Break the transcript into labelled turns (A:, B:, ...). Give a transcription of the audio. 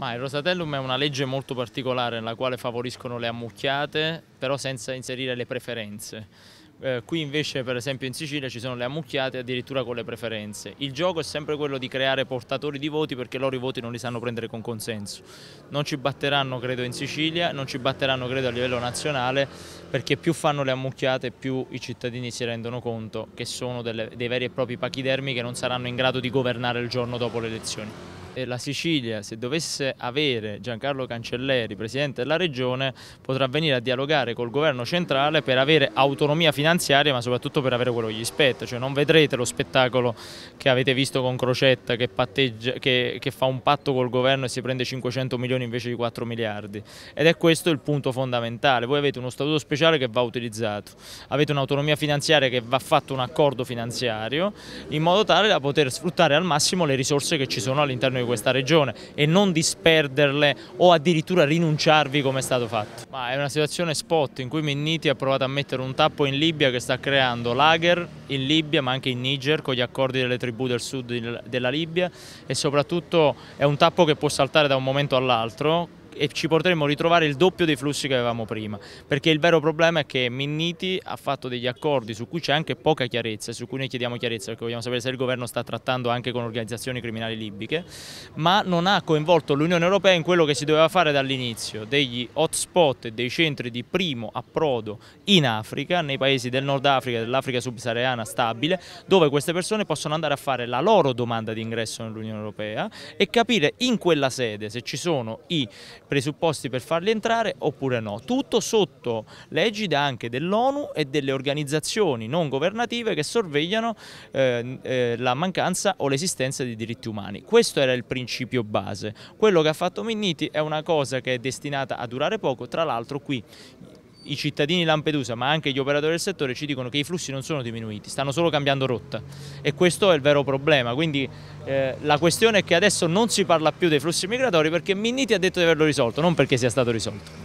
A: Ma il Rosatellum è una legge molto particolare nella quale favoriscono le ammucchiate, però senza inserire le preferenze. Eh, qui invece per esempio in Sicilia ci sono le ammucchiate addirittura con le preferenze. Il gioco è sempre quello di creare portatori di voti perché loro i voti non li sanno prendere con consenso. Non ci batteranno credo in Sicilia, non ci batteranno credo a livello nazionale perché più fanno le ammucchiate più i cittadini si rendono conto che sono delle, dei veri e propri pachidermi che non saranno in grado di governare il giorno dopo le elezioni la Sicilia, se dovesse avere Giancarlo Cancelleri, Presidente della Regione, potrà venire a dialogare col Governo centrale per avere autonomia finanziaria ma soprattutto per avere quello che gli spetta, cioè non vedrete lo spettacolo che avete visto con Crocetta che, patteggia, che, che fa un patto col Governo e si prende 500 milioni invece di 4 miliardi ed è questo il punto fondamentale, voi avete uno statuto speciale che va utilizzato, avete un'autonomia finanziaria che va fatto un accordo finanziario in modo tale da poter sfruttare al massimo le risorse che ci sono all'interno noi questa regione e non disperderle o addirittura rinunciarvi come è stato fatto. Ma è una situazione spot in cui Minniti ha provato a mettere un tappo in Libia che sta creando lager in Libia ma anche in Niger con gli accordi delle tribù del sud della Libia e soprattutto è un tappo che può saltare da un momento all'altro e ci potremmo ritrovare il doppio dei flussi che avevamo prima, perché il vero problema è che Minniti ha fatto degli accordi su cui c'è anche poca chiarezza, su cui noi chiediamo chiarezza perché vogliamo sapere se il governo sta trattando anche con organizzazioni criminali libiche, ma non ha coinvolto l'Unione Europea in quello che si doveva fare dall'inizio, degli hotspot e dei centri di primo approdo in Africa, nei paesi del Nord Africa e dell'Africa subsahariana stabile, dove queste persone possono andare a fare la loro domanda di ingresso nell'Unione Europea e capire in quella sede se ci sono i presupposti per farli entrare oppure no. Tutto sotto l'egida anche dell'ONU e delle organizzazioni non governative che sorvegliano eh, eh, la mancanza o l'esistenza di diritti umani. Questo era il principio base. Quello che ha fatto Minniti è una cosa che è destinata a durare poco, tra l'altro qui i cittadini di Lampedusa ma anche gli operatori del settore ci dicono che i flussi non sono diminuiti, stanno solo cambiando rotta e questo è il vero problema, quindi eh, la questione è che adesso non si parla più dei flussi migratori perché Minniti ha detto di averlo risolto, non perché sia stato risolto.